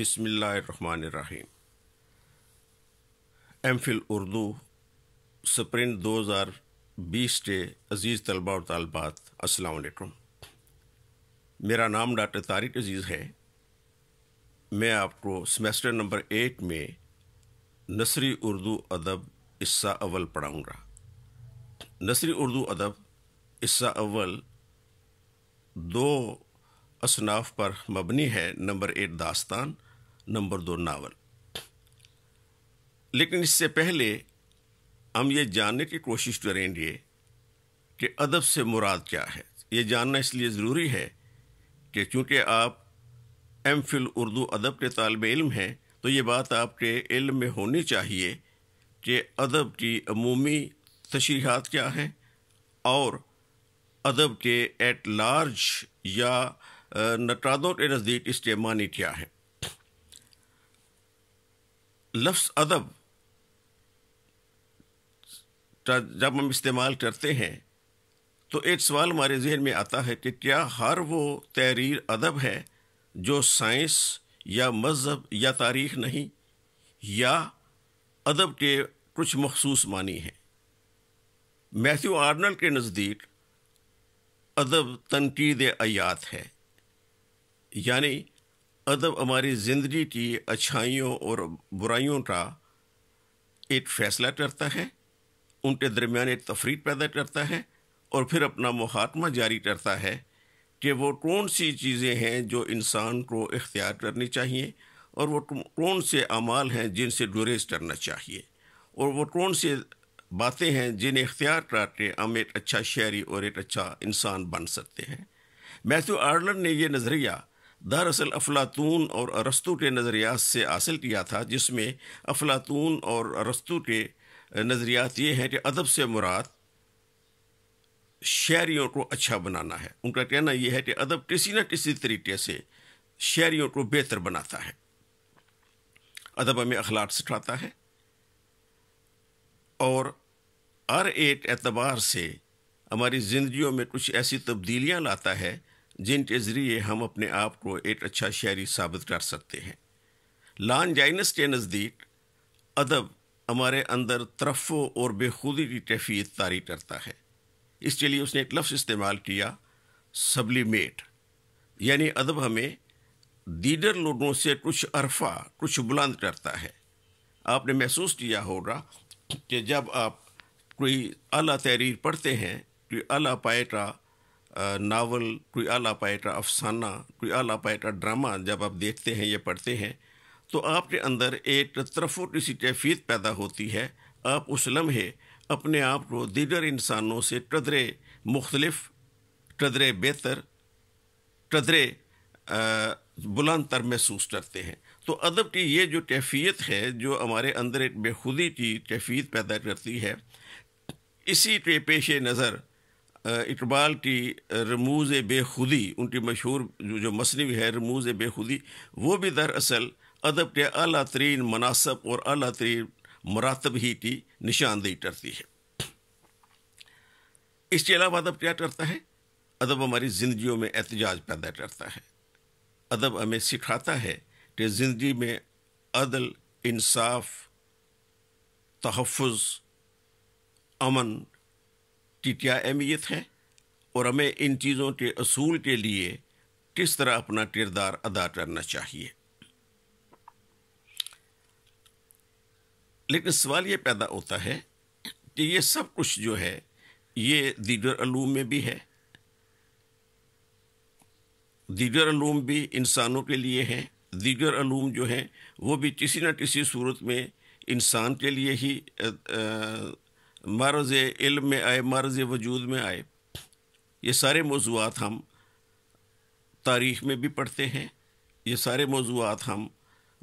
बिसमीम M Phil Urdu sprint 2020 के अज़ीज़ तलबा और तलबात असलकुम मेरा नाम डॉक्टर तारिक अज़ीज़ है मैं आपको सेमेस्टर नंबर एट में नसरी उर्दू अदब इस्सा अव्वल पढ़ाऊँगा नसरी उर्दू अदब इस्सा अव्वल दो असनाफ पर मबनी है नंबर एक दास्तान नंबर दो नावल लेकिन इससे पहले हम ये जानने की कोशिश करेंगे कि अदब से मुराद क्या है ये जानना इसलिए ज़रूरी है कि चूँकि आप एम फिल उर्दू अदब के तालब इल्म हैं तो ये बात आपके इल्म में होनी चाहिए कि अदब की अमूमी तशरीहत क्या हैं और अदब के एट लार्ज या नटरादों के नज़दीक इसके मानी क्या है लफ्स अदब जब हम इस्तेमाल करते हैं तो एक सवाल हमारे जहन में आता है कि क्या हर वो तहरीर अदब है जो साइंस या मज़हब या तारीख नहीं या अदब के कुछ मखसूस मानी हैं मैथ्यू आर्नल के नज़दीक अदब तनकीद आयात है यानी अदब हमारी ज़िंदगी की अच्छाइयों और बुराइयों का एक फ़ैसला करता है उनके दरमियान एक तफरीक पैदा करता है और फिर अपना मुहात्मा जारी करता है कि वो कौन सी चीज़ें हैं जो इंसान को इख्तियार करनी चाहिए और वो कौन से अमाल हैं जिनसे गुरेज करना चाहिए और वो कौन से बातें हैं जिन्हें इख्तियार करके हम एक अच्छा शहरी और एक अच्छा इंसान बन सकते हैं मैथ्यू आर्लर ने यह नज़रिया दरअसल अफलातून और अरस्तु के नज़रियात से हासिल किया था जिसमें अफलातून और अरस्तु के नज़रियात ये हैं कि अदब से मुराद शहरीों को अच्छा बनाना है उनका कहना यह है कि अदब किसी न किसी तरीके से शहरीों को बेहतर बनाता है अदब हमें अखलाक सिखाता है और हर एक एतबार से हमारी ज़िंदगियों में कुछ ऐसी तब्दीलियाँ लाता है जिनके ज़रिए हम अपने आप को एक अच्छा शायरी साबित कर सकते हैं लान जाइनस के नज़दीक अदब हमारे अंदर तरफ़ो और बेखुदी की कैफियत तारी करता है इसके लिए उसने एक लफ्ज़ इस्तेमाल किया सबलीमेट यानी अदब हमें दीगर लोगों से कुछ अरफा कुछ बुलंद करता है आपने महसूस किया होगा कि जब आप कोई अला तहरीर पढ़ते हैं कोई अला पाए नावल कोई आला पाएटा अफसाना कोई आला पाएटा ड्रामा जब आप देखते हैं या पढ़ते हैं तो आपके अंदर एक तरफो सी कैफियत पैदा होती है आप उस लम्हे अपने आप को दीगर इंसानों से कदरे मुख्तलफ कदरे बेहतर कदरे बुलंद तर महसूस करते हैं तो अदब की ये जो कैफियत है जो हमारे अंदर एक बेखुदी की कैफियत पैदा करती है इसी के पेश नज़र इकबाल की रमूज बेखुदी उनकी मशहूर जो, जो मसनवी है रमूज बेखुदी वो भी दरअसल अदब के अला तरीन मनासब और अली तरीन मरातब ही की निशानदेही करती है इसके अलावा अदब क्या करता है अदब हमारी जिंदगी में एहतजाज पैदा करता है अदब हमें सिखाता है कि ज़िंदगी में अदल इंसाफ तहफ़ अमन क्या अहमियत है और हमें इन चीज़ों के असूल के लिए किस तरह अपना किरदार अदा करना चाहिए लेकिन सवाल ये पैदा होता है कि ये सब कुछ जो है ये दीगर अलूम में भी है दीगर अलूम भी इंसानों के लिए हैं दीगर अलूम जो हैं वो भी किसी न किसी सूरत में इंसान के लिए ही मर्ज़ इल्म में आए मर्ज़ वजूद में आए ये सारे मौजूद हम तारीख़ में भी पढ़ते हैं ये सारे मौजूद हम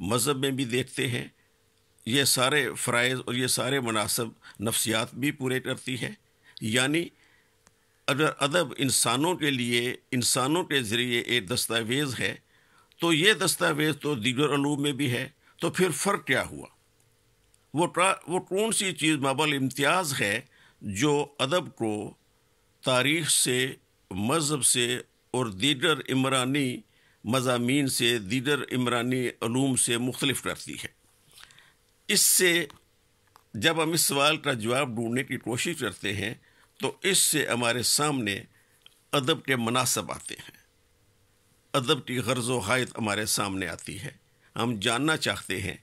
मज़हब में भी देखते हैं ये सारे फ़रज़ और ये सारे मुनासब नफ्सियात भी पूरे करती है यानी अगर अदब इंसानों के लिए इंसानों के ज़रिए एक दस्तावेज़ है तो ये दस्तावेज़ तो दीगर अलू में भी है तो फिर फ़र्क क्या हुआ वो वो कौन सी चीज़ मबल इम्तियाज़ है जो अदब को तारीख से मज़हब से और दीगर इमरानी मजामी से दीगर इमरानी अलूम से मुख्तलफ करती है इससे जब हम इस सवाल का जवाब ढूंढने की कोशिश करते हैं तो इससे हमारे सामने अदब के मनासब आते हैं अदब की गर्ज वायत हमारे सामने आती है हम जानना चाहते हैं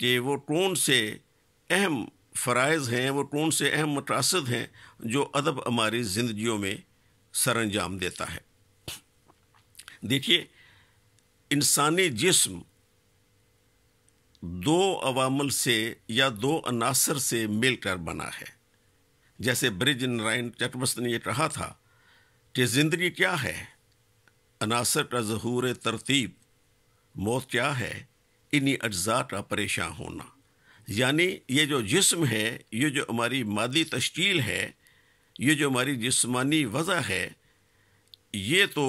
कि वो टोन से अहम फ़रज़ हैं वो टोन से अहम मटासद हैं जो अदब हमारी ज़िंदगी में सर अंजाम देता है देखिए इंसानी जिसम दो अवामल से या दो अनासर से मिल कर बना है जैसे ब्रिज नारायण चटमस्त ने यह कहा था कि ज़िंदगी क्या है अनासर का जहूर तरतीब मौत क्या है इन्हीं अज्जा का परेशान होना यानी ये जो जिस्म है ये जो हमारी मादी तश्कील है ये जो हमारी जिस्मानी वजह है ये तो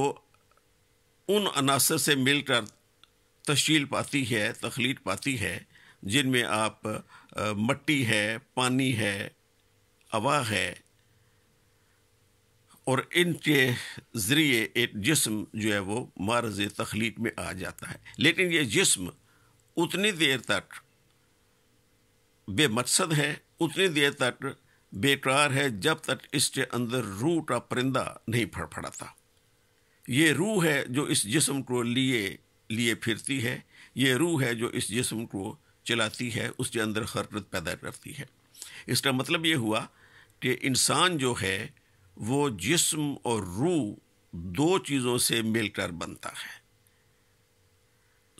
उन अनासर से मिलकर तश्ील पाती है तख्लीक पाती है जिनमें आप मट्टी है पानी है हवा है और इनके ज़रिए एक जिस्म जो है वो मार्ज तख्लीक में आ जाता है लेकिन ये जिस्म उतनी देर तक बेमकसद है उतनी देर तक बेकार है जब तक इसके अंदर रूह का परिंदा नहीं फड़फड़ाता ये रूह है जो इस जिस्म को लिए लिए फिरती है ये रूह है जो इस जिस्म को चलाती है उसके अंदर हरकत पैदा करती है इसका मतलब ये हुआ कि इंसान जो है वो जिस्म और रूह दो चीज़ों से मिलकर बनता है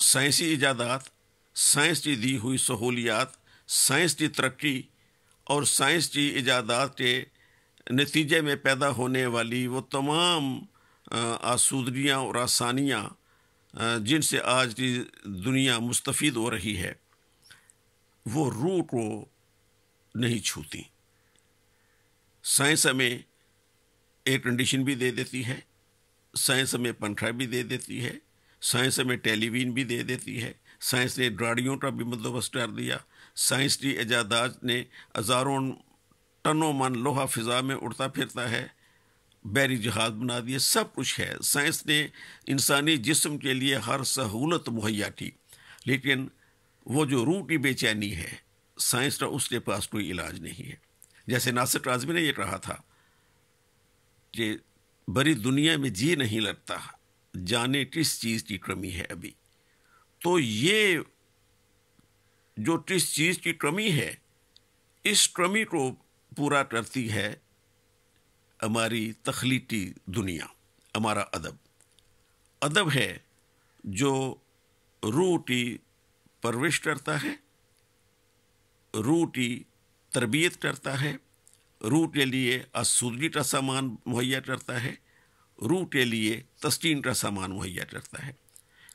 साइंसी इजादात साइंस की दी हुई सहूलियात साइंस की तरक्की और साइंस की इजादात के नतीजे में पैदा होने वाली वो तमाम आसूदगियाँ और आसानियाँ जिनसे आज की दुनिया मुस्तफ़ हो रही है वो रूह को नहीं छूती साइंस हमें एयर कंडीशन भी दे देती है साइंस हमें पंखा भी दे देती है साइंस हमें टेलीविजन भी दे देती है साइंस ने ड्राड़ियों का भी बंदोबस्त कर दिया साइंस की एजादाज ने हज़ारों टनों मन लोहा फिजा में उड़ता फिरता है बैरी जहाज बना दिए सब कुछ है साइंस ने इंसानी जिस्म के लिए हर सहूलत मुहैया की लेकिन वो जो रूह की बेचैनी है साइंस का उसके पास कोई इलाज नहीं है जैसे नासिर आजमी ने यह कहा था कि बड़ी दुनिया में जी नहीं लगता जाने किस चीज़ की कमी है अभी तो ये जो जिस चीज़ की कमी है इस कमी को पूरा करती है हमारी तखलीकी दुनिया हमारा अदब अदब है जो रूटी की परवरिश करता है रूटी की तरबियत करता है रू के लिए आसूदगी का सामान मुहैया करता है रू के लिए तस्टीन का सामान मुहैया करता है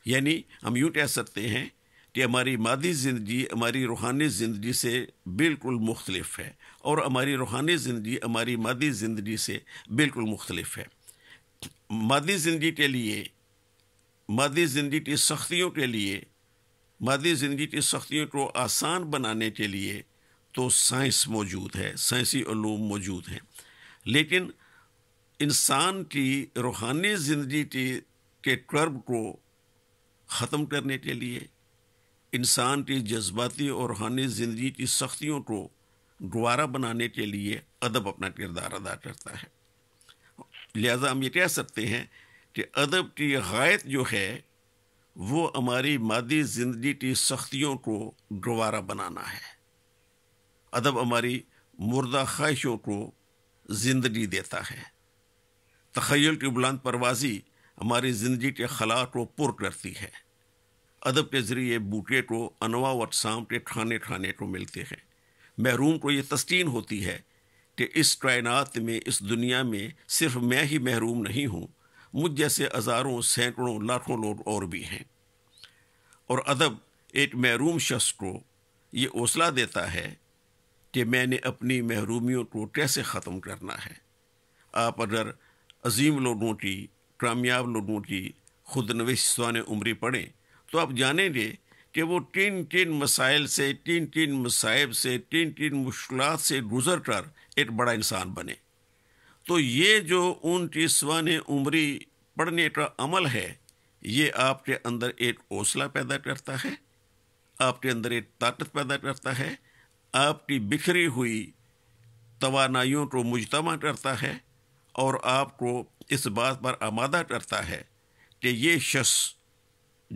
यानी हम यूँ कह सकते हैं कि हमारी मादी ज़िंदगी हमारी रूहानी ज़िंदगी से बिल्कुल मुख्तलिफ है और हमारी रूहानी ज़िंदगी हमारी मादी ज़िंदगी से बिल्कुल मुख्तलिफ है मादी ज़िंदगी के लिए मादी ज़िंदगी की सख्तियों के लिए मादी ज़िंदगी की सख्तियों को आसान बनाने के लिए तो साइंस मौजूद है साइंसी ूम मौजूद हैं लेकिन इंसान की रूहानी ज़िंदगी की के कर्ब को ख़त्म करने के लिए इंसान की जज्बाती और रूहानी ज़िंदगी की सख्तियों को दोबारा बनाने के लिए अदब अपना किरदार अदा करता है लिहाजा हम ये कह सकते हैं कि अदब की गायत जो है वो हमारी मादी ज़िंदगी की सख्तियों को दोबारा बनाना है अदब हमारी मुर्दा ख्वाहिशों को ज़िंदगी देता है तखयल की बुलंद परवाज़ी हमारी ज़िंदगी के खला को पुर करती है अदब के ज़रिए बूटे को अनवा व शाम के खाने खाने को मिलते हैं महरूम को ये तस्कीन होती है कि इस कायनात में इस दुनिया में सिर्फ मैं ही महरूम नहीं हूँ मुझ जैसे हज़ारों सैकड़ों लाखों लोग और भी हैं और अदब एक महरूम शख्स को ये हौसला देता है कि मैंने अपनी महरूमियों को कैसे ख़त्म करना है आप अगर अजीम लोगों की कामयाब लोगों की खुदनविशान उम्री पढ़ें तो आप जानेंगे कि वो तीन तीन मसाइल से तीन तीन मसाइब से तीन तीन मुश्किल से गुजर कर एक बड़ा इंसान बने तो ये जो उन तीसवान उम्री पढ़ने का अमल है ये आपके अंदर एक हौसला पैदा करता है आपके अंदर एक ताकत पैदा करता है आपकी बिखरी हुई तोानाइयों को मुजतमा करता है और आपको इस बात पर आमादा करता है कि ये शख्स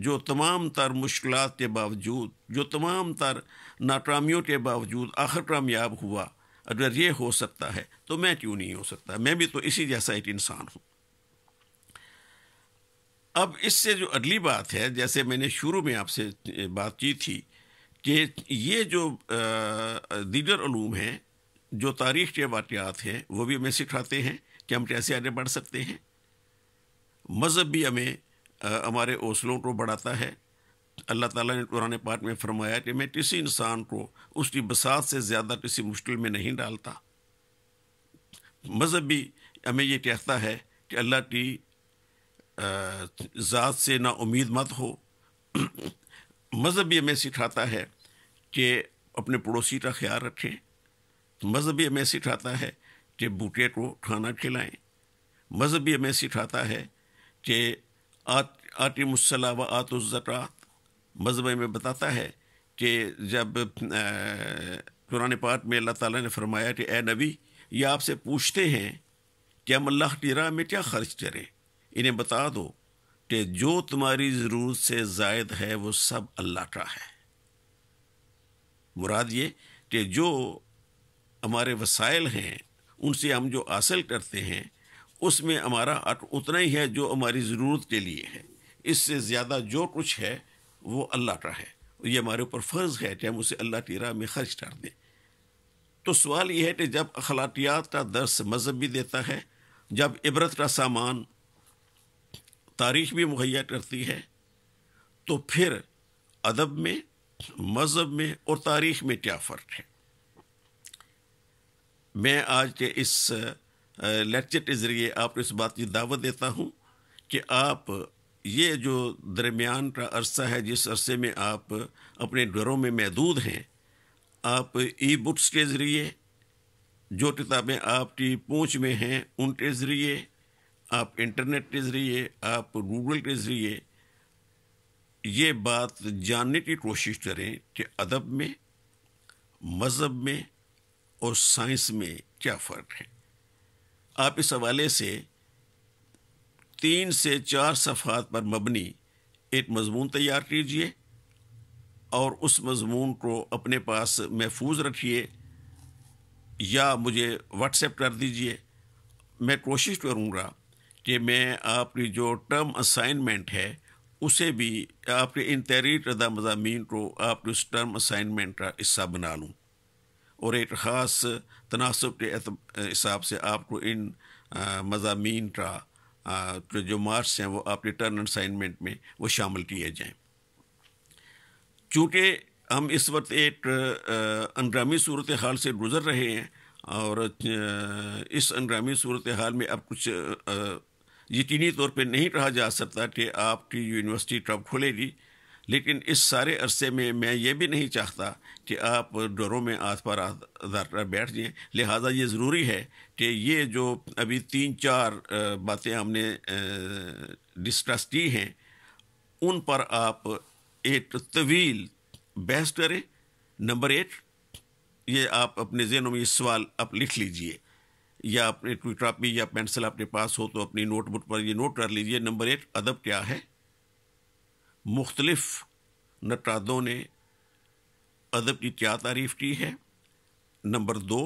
जो तमाम तर मुश्किल के बावजूद जो तमाम तर नाकामियों के बावजूद आखिर कामयाब हुआ अगर ये हो सकता है तो मैं क्यों नहीं हो सकता मैं भी तो इसी जैसा एक इंसान हूँ अब इससे जो अगली बात है जैसे मैंने शुरू में आपसे बात की थी कि ये जो दीगर ूम हैं जो तारीख के वाक़ हैं वो भी हमें सिखाते हैं कि हम कैसे आगे बढ़ सकते हैं मज़हब भी हमें हमारे हौसलों को बढ़ाता है अल्लाह ताला ने कुरान पाठ में फरमाया कि मैं किसी इंसान को उसकी बसात से ज़्यादा किसी मुश्किल में नहीं डालता मज़हब भी हमें ये कहता है कि अल्लाह की ज़ात से ना उम्मीद मत हो मज़हब भी हमें सिखाता है कि अपने पड़ोसी का ख्याल रखें मज़हब भी हमें सिखाता है कि बूटे को खाना खिलाएं मज़हब भी हमें सिखाता है कि आत आति मुसला व मज़हब में बताता है कि जब कुरान पाठ में अल्लाह ताला ने फरमाया कि ए नबी ये आपसे पूछते हैं कि हम अल्लाह की राह में क्या खर्च करें इन्हें बता दो कि जो तुम्हारी ज़रूरत से जायद है वो सब अल्लाह का है मुराद ये कि जो हमारे वसाइल हैं उनसे हम जो हासिल करते हैं उसमें हमारा उतना ही है जो हमारी ज़रूरत के लिए है इससे ज़्यादा जो कुछ है वो अल्लाह का है ये हमारे ऊपर फ़र्ज़ है कि हम उसे अल्लाह की राह में खर्च कर दें तो सवाल यह है कि जब अखलाकियात का दर्स मज़हब भी देता है जब इबरत का सामान तारीख भी मुहैया करती है तो फिर अदब में मज़हब में और तारीख में क्या फ़र्क है मैं आज के इस लेक्चर के ज़रिए आपको इस बात की दावत देता हूँ कि आप ये जो दरमियान का अरसा है जिस अरसे में आप अपने घरों में महदूद हैं आप ई बुक्स के ज़रिए जो किताबें आपकी पूँछ में हैं उनके ज़रिए आप इंटरनेट के ज़रिए आप गूगल के ज़रिए ये बात जानने की कोशिश करें कि अदब में मज़हब में और साइंस में क्या फ़र्क है आप इस हवाले से तीन से चार सफ़ात पर मबनी एक मजमून तैयार कीजिए और उस मजमून को अपने पास महफूज रखिए या मुझे व्हाट्सएप कर दीजिए मैं कोशिश करूँगा कि मैं आपकी जो टर्म असाइनमेंट है उसे भी आपके इन तहरीर रदा मजामी को आपके उस टर्म असाइनमेंट का हिस्सा बना लूँ और एक ख़ास तनासब के हिसाब से आपको इन मजामी का जो मार्क्स हैं वो आपके टर्न असाइनमेंट में वो शामिल किए जाएँ चूँकि हम इस वक्त एक अनग्रामी सूरत हाल से गुज़र रहे हैं और इस अनग्रामी सूरत हाल में अब कुछ यकीनी तौर पे नहीं कहा जा सकता कि आपकी यूनिवर्सिटी कब खुलेगी लेकिन इस सारे अरसे में मैं ये भी नहीं चाहता कि आप डोरों में आस पर आधार बैठ जाएँ लिहाजा ये ज़रूरी है कि ये जो अभी तीन चार बातें हमने डिस्कस की हैं उन पर आप एक तवील बहस करें नंबर एट ये आप अपने जहनों में ये सवाल आप लिख लीजिए या अपने ट्विटर या पेंसिल आपके पास हो तो अपनी नोटबुक पर ये नोट कर लीजिए नंबर एट अदब क्या है मुख्तलफ़ नटादों ने अदब की क्या तारीफ की है नंबर दो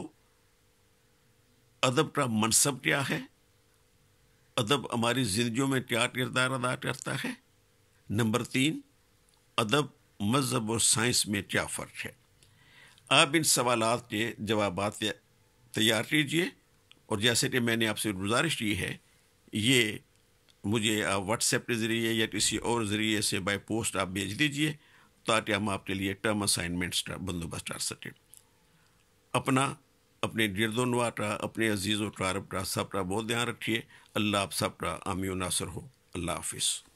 अदब का मनसब क्या है अदब हमारी ज़िंदगी में क्या किरदार अदा करता है नंबर तीन अदब मज़हब और साइंस में क्या फ़र्क है आप इन सवाल के जवाब तैयार कीजिए और जैसे कि मैंने आपसे गुजारिश की है ये मुझे आप व्हाट्सएप के ज़रिए या किसी और ज़रिए से बाय पोस्ट आप भेज दीजिए ताकि हम आपके लिए टर्म असाइनमेंट्स बंदोबस्त कर सकें अपना अपने गिरदोनवा का अपने अजीज़ व कारब का सबका बहुत ध्यान रखिए अल्लाह आप सबका आमी नासर हो अल्लाह हाफिज़